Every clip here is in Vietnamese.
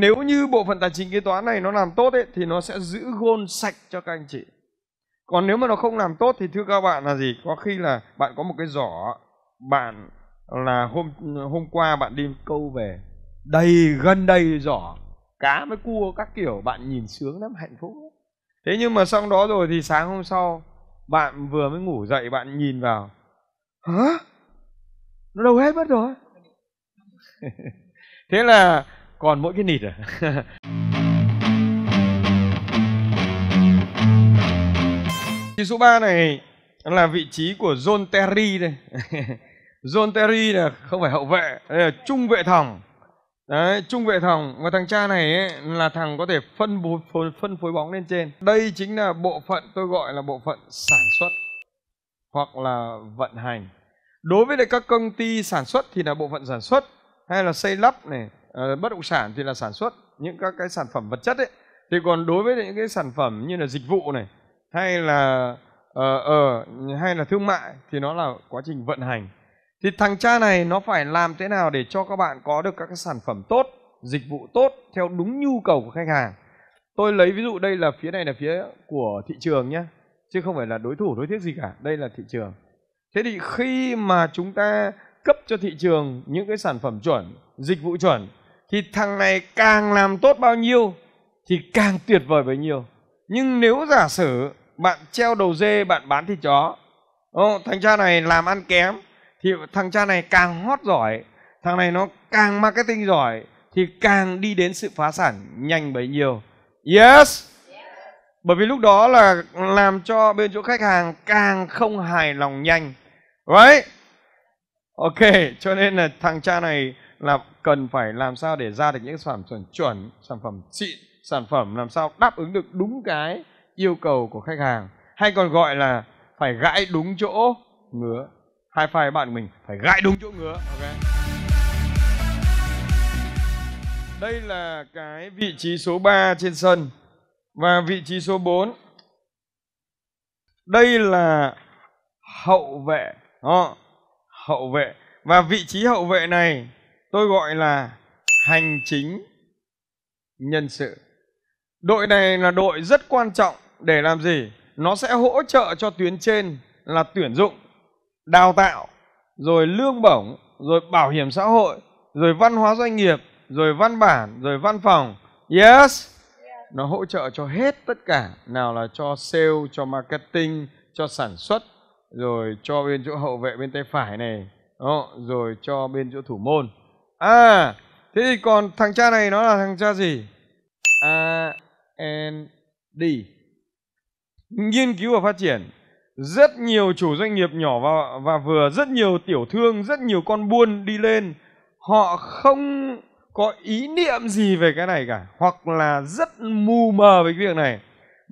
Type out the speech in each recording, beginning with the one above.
nếu như bộ phận tài chính kế toán này nó làm tốt ấy, thì nó sẽ giữ gôn sạch cho các anh chị còn nếu mà nó không làm tốt thì thưa các bạn là gì có khi là bạn có một cái giỏ bạn là hôm hôm qua bạn đi câu về đầy gần đầy giỏ cá với cua các kiểu bạn nhìn sướng lắm hạnh phúc lắm. thế nhưng mà xong đó rồi thì sáng hôm sau bạn vừa mới ngủ dậy bạn nhìn vào hả nó đâu hết mất rồi thế là còn mỗi cái nịt à vị số 3 này là vị trí của John Terry đây John Terry là không phải hậu vệ đây là trung vệ thòng Đấy, trung vệ thòng và thằng cha này ấy, là thằng có thể phân bố, phân, phân phối bóng lên trên. Đây chính là bộ phận tôi gọi là bộ phận sản xuất hoặc là vận hành. Đối với các công ty sản xuất thì là bộ phận sản xuất hay là xây lắp này, Ờ, bất động sản thì là sản xuất những các cái sản phẩm vật chất ấy thì còn đối với những cái sản phẩm như là dịch vụ này hay là ờ uh, ờ uh, hay là thương mại thì nó là quá trình vận hành thì thằng cha này nó phải làm thế nào để cho các bạn có được các cái sản phẩm tốt dịch vụ tốt theo đúng nhu cầu của khách hàng tôi lấy ví dụ đây là phía này là phía của thị trường nhé chứ không phải là đối thủ đối thiết gì cả đây là thị trường thế thì khi mà chúng ta cấp cho thị trường những cái sản phẩm chuẩn dịch vụ chuẩn thì thằng này càng làm tốt bao nhiêu thì càng tuyệt vời bấy nhiêu nhưng nếu giả sử bạn treo đầu dê bạn bán thịt chó Ô, thằng cha này làm ăn kém thì thằng cha này càng hot giỏi thằng này nó càng marketing giỏi thì càng đi đến sự phá sản nhanh bấy nhiêu yes bởi vì lúc đó là làm cho bên chỗ khách hàng càng không hài lòng nhanh right ok cho nên là thằng cha này là cần phải làm sao để ra được những sản phẩm chuẩn, sản phẩm xịn, sản phẩm làm sao đáp ứng được đúng cái yêu cầu của khách hàng hay còn gọi là phải gãi đúng chỗ ngứa. Hai file bạn mình phải gãi đúng chỗ ngứa. Ok. Đây là cái vị trí số 3 trên sân và vị trí số 4. Đây là hậu vệ. Đó, hậu vệ và vị trí hậu vệ này tôi gọi là hành chính nhân sự đội này là đội rất quan trọng để làm gì nó sẽ hỗ trợ cho tuyến trên là tuyển dụng đào tạo rồi lương bổng rồi bảo hiểm xã hội rồi văn hóa doanh nghiệp rồi văn bản rồi văn phòng yes nó hỗ trợ cho hết tất cả nào là cho sale cho marketing cho sản xuất rồi cho bên chỗ hậu vệ bên tay phải này đó, rồi cho bên chỗ thủ môn À, thế thì còn thằng cha này nó là thằng cha gì? A N D. Nghiên cứu và phát triển. Rất nhiều chủ doanh nghiệp nhỏ và, và vừa, rất nhiều tiểu thương, rất nhiều con buôn đi lên. Họ không có ý niệm gì về cái này cả. Hoặc là rất mù mờ về cái việc này.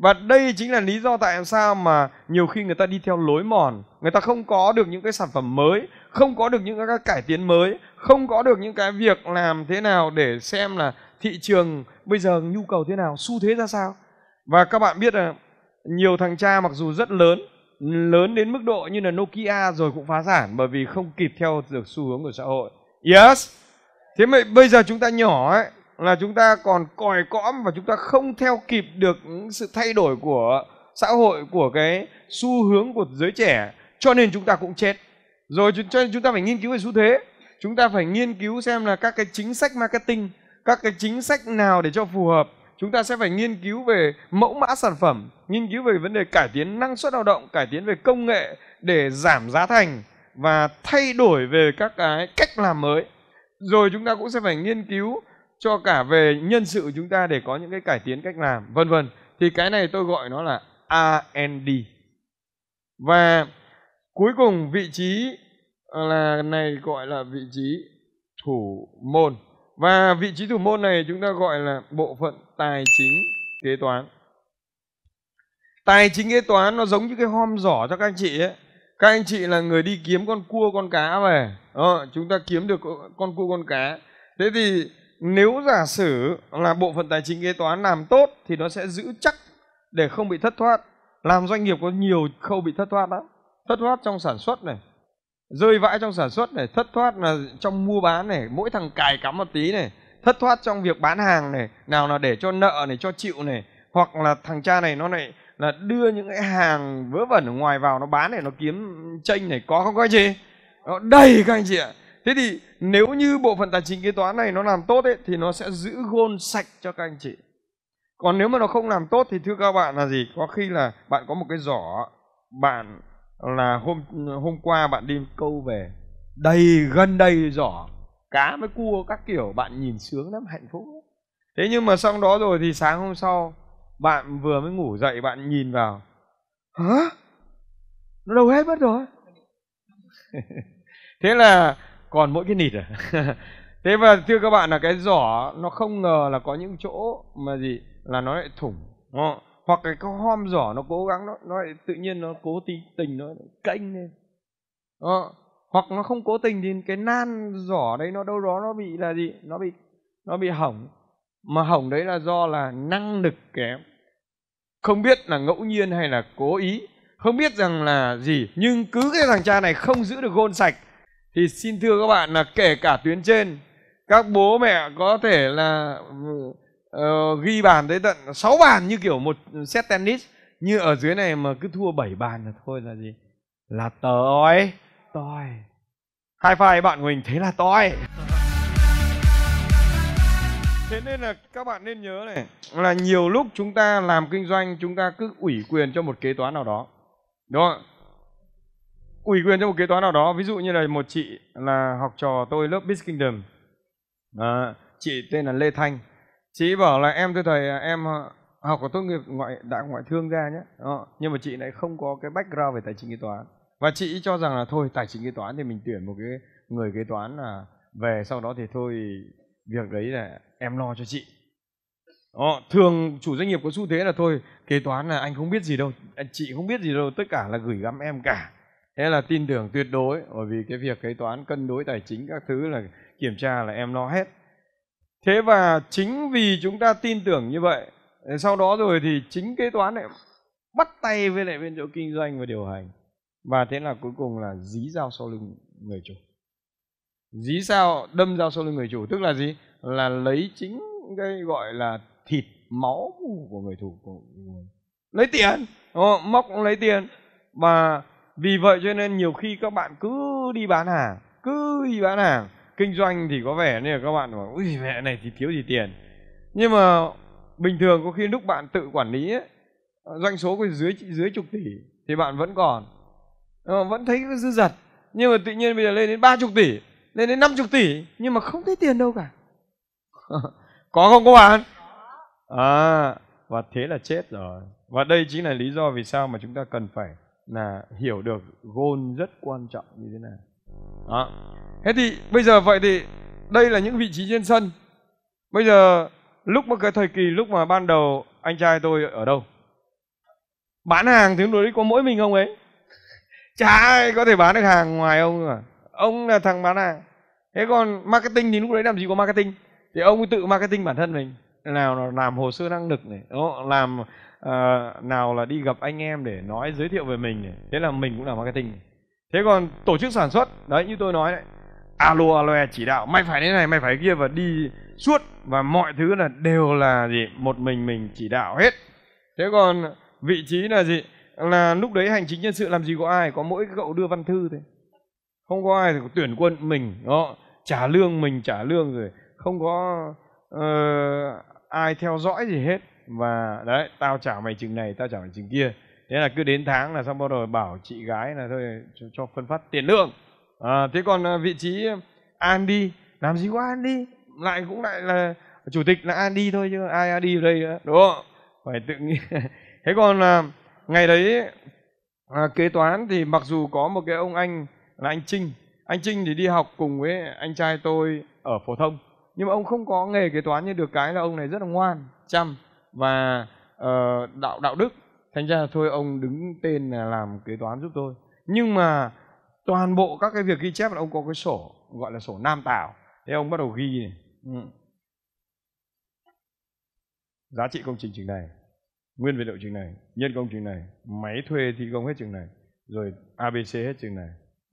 Và đây chính là lý do tại sao mà nhiều khi người ta đi theo lối mòn, người ta không có được những cái sản phẩm mới, không có được những cái cải tiến mới không có được những cái việc làm thế nào để xem là thị trường bây giờ nhu cầu thế nào xu thế ra sao và các bạn biết là nhiều thằng cha mặc dù rất lớn lớn đến mức độ như là Nokia rồi cũng phá sản bởi vì không kịp theo được xu hướng của xã hội yes thế mà bây giờ chúng ta nhỏ ấy là chúng ta còn còi cõm và chúng ta không theo kịp được sự thay đổi của xã hội của cái xu hướng của giới trẻ cho nên chúng ta cũng chết rồi cho nên chúng ta phải nghiên cứu về xu thế chúng ta phải nghiên cứu xem là các cái chính sách marketing các cái chính sách nào để cho phù hợp chúng ta sẽ phải nghiên cứu về mẫu mã sản phẩm nghiên cứu về vấn đề cải tiến năng suất lao động cải tiến về công nghệ để giảm giá thành và thay đổi về các cái cách làm mới rồi chúng ta cũng sẽ phải nghiên cứu cho cả về nhân sự chúng ta để có những cái cải tiến cách làm vân vân thì cái này tôi gọi nó là R&D và cuối cùng vị trí là này gọi là vị trí thủ môn và vị trí thủ môn này chúng ta gọi là bộ phận tài chính kế toán tài chính kế toán nó giống như cái hom giỏ cho các anh chị ấy các anh chị là người đi kiếm con cua con cá về ờ, chúng ta kiếm được con cua con cá thế thì nếu giả sử là bộ phận tài chính kế toán làm tốt thì nó sẽ giữ chắc để không bị thất thoát làm doanh nghiệp có nhiều khâu bị thất thoát lắm thất thoát trong sản xuất này rơi vãi trong sản xuất này thất thoát là trong mua bán này mỗi thằng cài cắm một tí này thất thoát trong việc bán hàng này nào là để cho nợ này cho chịu này hoặc là thằng cha này nó lại là đưa những cái hàng vớ vẩn ở ngoài vào nó bán này nó kiếm tranh này có không có anh chị nó đầy các anh chị ạ thế thì nếu như bộ phận tài chính kế toán này nó làm tốt ấy, thì nó sẽ giữ gôn sạch cho các anh chị còn nếu mà nó không làm tốt thì thưa các bạn là gì có khi là bạn có một cái giỏ bạn là hôm hôm qua bạn đi câu về đầy gần đầy giỏ cá với cua các kiểu bạn nhìn sướng lắm hạnh phúc lắm. thế nhưng mà xong đó rồi thì sáng hôm sau bạn vừa mới ngủ dậy bạn nhìn vào hả nó đâu hết mất rồi thế là còn mỗi cái nịt à thế và thưa các bạn là cái giỏ nó không ngờ là có những chỗ mà gì là nó lại thủng đúng không? hoặc cái con hom giỏ nó cố gắng nó, nó lại tự nhiên nó cố tí, tình nó canh lên đó. hoặc nó không cố tình thì cái nan giỏ đấy nó đâu đó nó bị là gì nó bị nó bị hỏng mà hỏng đấy là do là năng lực kém không biết là ngẫu nhiên hay là cố ý không biết rằng là gì nhưng cứ cái thằng cha này không giữ được gôn sạch thì xin thưa các bạn là kể cả tuyến trên các bố mẹ có thể là ừ, uh, ghi bàn tới tận 6 bàn như kiểu một set tennis như ở dưới này mà cứ thua 7 bàn là thôi là gì là tỏi tỏi hai file bạn huỳnh thế là tỏi thế nên là các bạn nên nhớ này là nhiều lúc chúng ta làm kinh doanh chúng ta cứ ủy quyền cho một kế toán nào đó đúng không ủy quyền cho một kế toán nào đó ví dụ như là một chị là học trò tôi lớp Biz Kingdom à, chị tên là Lê Thanh chị bảo là em thưa thầy à, em à, học của tốt nghiệp ngoại đại ngoại thương ra nhé đó. nhưng mà chị lại không có cái background về tài chính kế toán và chị cho rằng là thôi tài chính kế toán thì mình tuyển một cái người kế toán là về sau đó thì thôi việc đấy là em lo cho chị đó, thường chủ doanh nghiệp có xu thế là thôi kế toán là anh không biết gì đâu anh chị không biết gì đâu tất cả là gửi gắm em cả thế là tin tưởng tuyệt đối bởi vì cái việc kế toán cân đối tài chính các thứ là kiểm tra là em lo hết thế và chính vì chúng ta tin tưởng như vậy ờ, sau đó rồi thì chính kế toán lại bắt tay với lại bên chỗ kinh doanh và điều hành và thế là cuối cùng là dí dao sau lưng người chủ dí sao đâm dao sau lưng người chủ tức là gì là lấy chính cái gọi là thịt máu của người chủ của người. lấy tiền móc cũng lấy tiền và vì vậy cho nên nhiều khi các bạn cứ đi bán hàng cứ đi bán hàng kinh doanh thì có vẻ như là các bạn bảo ui mẹ này thì thiếu gì tiền nhưng mà bình thường có khi lúc bạn tự quản lý ấy, doanh số của dưới dưới chục tỷ thì bạn vẫn còn ờ, vẫn thấy dư dật nhưng mà tự nhiên bây giờ lên đến ba chục tỷ lên đến năm chục tỷ nhưng mà không thấy tiền đâu cả có không các bạn à và thế là chết rồi và đây chính là lý do vì sao mà chúng ta cần phải là hiểu được gôn rất quan trọng như thế nào đó thế thì bây giờ vậy thì đây là những vị trí trên sân bây giờ lúc mà cái thời kỳ lúc mà ban đầu anh trai tôi ở đâu bán hàng thì lúc đấy có mỗi mình ông ấy chả ai có thể bán được hàng ngoài ông à? ông là thằng bán hàng thế còn marketing thì lúc đấy làm gì có marketing thì ông tự marketing bản thân mình nào là làm hồ sơ năng lực này đó làm à, nào là đi gặp anh em để nói giới thiệu về mình này thế là mình cũng là marketing thế còn tổ chức sản xuất đấy như tôi nói đấy alo alo chỉ đạo mày phải thế này mày phải kia và đi suốt và mọi thứ là đều là gì một mình mình chỉ đạo hết thế còn vị trí là gì là lúc đấy hành chính nhân sự làm gì có ai có mỗi cậu đưa văn thư thôi không có ai thì tuyển quân mình đó trả lương mình trả lương rồi không có uh, ai theo dõi gì hết và đấy tao trả mày chừng này tao trả mày chừng kia thế là cứ đến tháng là xong bắt đầu bảo chị gái là thôi cho, cho phân phát tiền lương à, thế còn ờ, vị trí ờ, Andy làm gì có Andy lại cũng lại là chủ tịch là Andy thôi chứ ai Andy ở đây nữa đúng không phải tự nghĩ thế còn là ngày đấy à, kế toán thì mặc dù có một cái ông anh là anh trinh anh trinh thì đi học cùng với anh trai tôi ở phổ thông nhưng mà ông không có nghề kế toán nhưng được cái là ông này rất là ngoan chăm và uh, đạo đạo đức thành ra là thôi ông đứng tên là làm kế toán giúp tôi nhưng mà toàn bộ các cái việc ghi chép là ông có cái sổ gọi là sổ nam tảo thế ông bắt đầu ghi này ừ. giá trị công trình trường này nguyên vật liệu trường này nhân công trường này máy thuê thi công hết trường này rồi abc hết trường này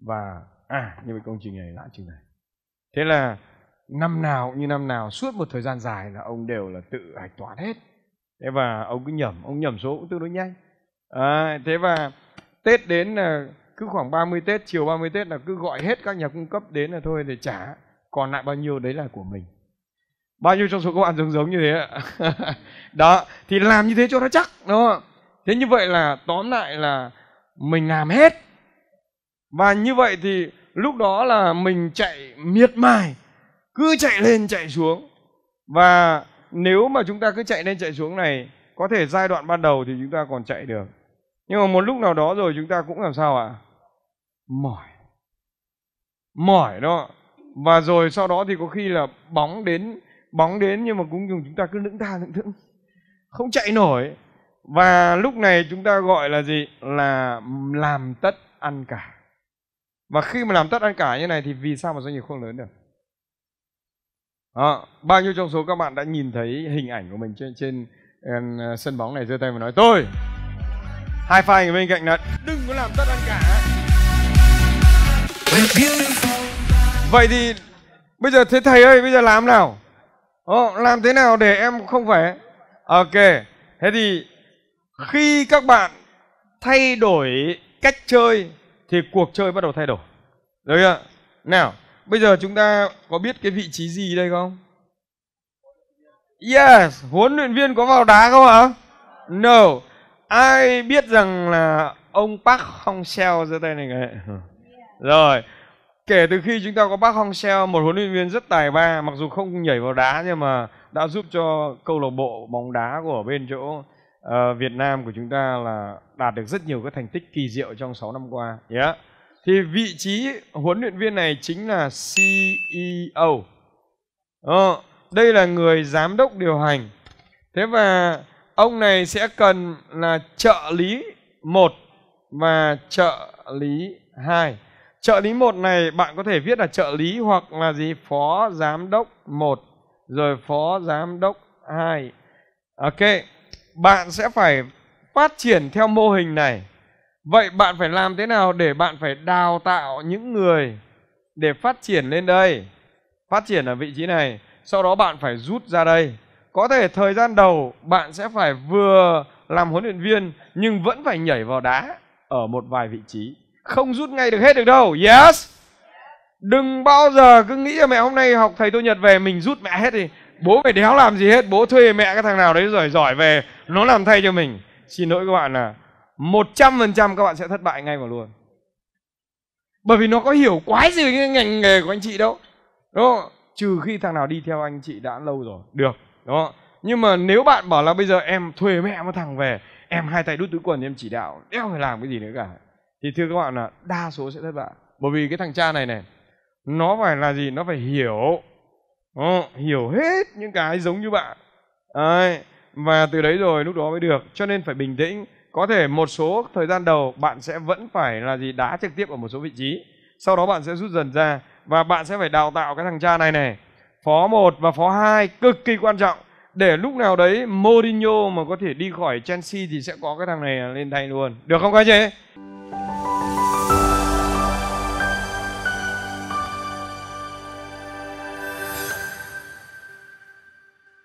và à như vậy công trình này đã trường này thế là năm nào như năm nào suốt một thời gian dài là ông đều là tự hạch toán hết thế và ông cứ nhẩm ông nhẩm số cũng tương đối nhanh à, thế và tết đến là cứ khoảng 30 Tết, chiều 30 Tết là cứ gọi hết các nhà cung cấp đến là thôi để trả. Còn lại bao nhiêu đấy là của mình. Bao nhiêu trong số các bạn giống giống như thế ạ. đó, thì làm như thế cho nó chắc, đúng không? Thế như vậy là tóm lại là mình làm hết. Và như vậy thì lúc đó là mình chạy miệt mài, cứ chạy lên chạy xuống. Và nếu mà chúng ta cứ chạy lên chạy xuống này, có thể giai đoạn ban đầu thì chúng ta còn chạy được. Nhưng mà một lúc nào đó rồi chúng ta cũng làm sao ạ? À? mỏi mỏi đó và rồi sau đó thì có khi là bóng đến bóng đến nhưng mà cũng dùng chúng ta cứ lững ta lững thững không chạy nổi và lúc này chúng ta gọi là gì là làm tất ăn cả và khi mà làm tất ăn cả như này thì vì sao mà doanh nghiệp không lớn được à, bao nhiêu trong số các bạn đã nhìn thấy hình ảnh của mình trên trên sân bóng này giơ tay và nói tôi hai file người bên cạnh là đừng có làm tất ăn cả Vậy thì bây giờ thế thầy ơi bây giờ làm nào? Ồ, làm thế nào để em không phải? Ok, thế thì khi các bạn thay đổi cách chơi thì cuộc chơi bắt đầu thay đổi. Được chưa? Nào, bây giờ chúng ta có biết cái vị trí gì đây không? Yes, huấn luyện viên có vào đá không ạ? No. Ai biết rằng là ông Park Hong-seo giơ tay này kìa rồi kể từ khi chúng ta có bác Hong Seo một huấn luyện viên rất tài ba mặc dù không nhảy vào đá nhưng mà đã giúp cho câu lạc bộ bóng đá của bên chỗ uh, Việt Nam của chúng ta là đạt được rất nhiều các thành tích kỳ diệu trong 6 năm qua yeah. thì vị trí huấn luyện viên này chính là CEO ờ, đây là người giám đốc điều hành thế và ông này sẽ cần là trợ lý 1 và trợ lý 2 Trợ lý một này bạn có thể viết là trợ lý hoặc là gì? Phó giám đốc một rồi phó giám đốc hai Ok, bạn sẽ phải phát triển theo mô hình này. Vậy bạn phải làm thế nào để bạn phải đào tạo những người để phát triển lên đây? Phát triển ở vị trí này, sau đó bạn phải rút ra đây. Có thể thời gian đầu bạn sẽ phải vừa làm huấn luyện viên nhưng vẫn phải nhảy vào đá ở một vài vị trí không rút ngay được hết được đâu yes đừng bao giờ cứ nghĩ là mẹ hôm nay học thầy tôi nhật về mình rút mẹ hết đi bố mày đéo làm gì hết bố thuê mẹ cái thằng nào đấy giỏi giỏi về nó làm thay cho mình xin lỗi các bạn là một trăm phần trăm các bạn sẽ thất bại ngay vào luôn bởi vì nó có hiểu quái gì cái ngành nghề của anh chị đâu đúng không trừ khi thằng nào đi theo anh chị đã lâu rồi được đó nhưng mà nếu bạn bảo là bây giờ em thuê mẹ một thằng về em hai tay đút túi quần em chỉ đạo đéo phải làm cái gì nữa cả thì thưa các bạn là đa số sẽ thất bại bởi vì cái thằng cha này này nó phải là gì nó phải hiểu nó ờ, hiểu hết những cái giống như bạn đấy. và từ đấy rồi lúc đó mới được cho nên phải bình tĩnh có thể một số thời gian đầu bạn sẽ vẫn phải là gì đá trực tiếp ở một số vị trí sau đó bạn sẽ rút dần ra và bạn sẽ phải đào tạo cái thằng cha này này phó 1 và phó 2 cực kỳ quan trọng để lúc nào đấy Mourinho mà có thể đi khỏi Chelsea thì sẽ có cái thằng này lên thay luôn được không các anh chị